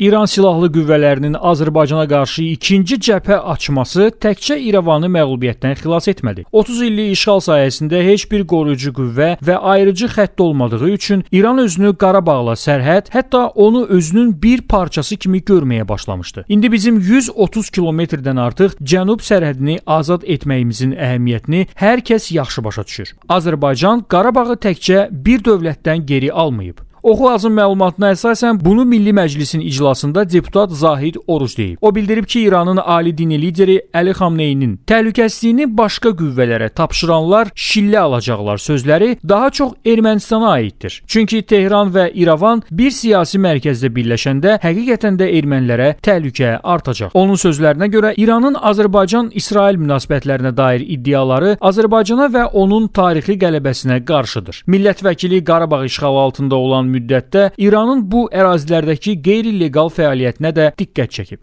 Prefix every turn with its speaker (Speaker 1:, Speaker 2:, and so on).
Speaker 1: İran silahlı qüvvələrinin Azərbaycana qarşı ikinci cəbhə açması təkcə İrəvanı məğlubiyyətdən xilas etmədi. 30 illik işğal sayəsində heç bir qoruyucu qüvvə və ayırıcı xətt olmadığı üçün İran özünü Qarabağla sərhəd, hətta onu özünün bir parçası kimi görməyə başlamışdı. İndi bizim 130 kilometrdən artıq cənub sərhədini azad etməyimizin əhəmiyyətini hər kəs yaxşı başa düşür. Azərbaycan Qarabağı təkcə bir dövlətdən geri almayıb. Oxuacın məlumatına əsasən bunu Milli Məclisin iclasında deputat Zahid Oruc deyib. O bildirib ki, İranın ali dini lideri Əli Xamneyinin təhlükəsizliyini başqa qüvvələrə tapşıranlar şillə alacaqlar sözləri daha çox Ermənistana aiddir. Çünki Tehran və İrəvan bir siyasi mərkəzdə birləşəndə həqiqətən də ermənilərə təhlükə artacaq. Onun sözlərinə görə İranın Azərbaycan-İsrail münasibətlərinə dair iddiaları Azərbaycana və onun tarixi qələbəsinə qarşıdır. Millət vəkili Qarabağ işğalı altında olan müddətdə İranın bu ərazilərdəki qeyri-leqal fəaliyyətinə də diqqət çəkib.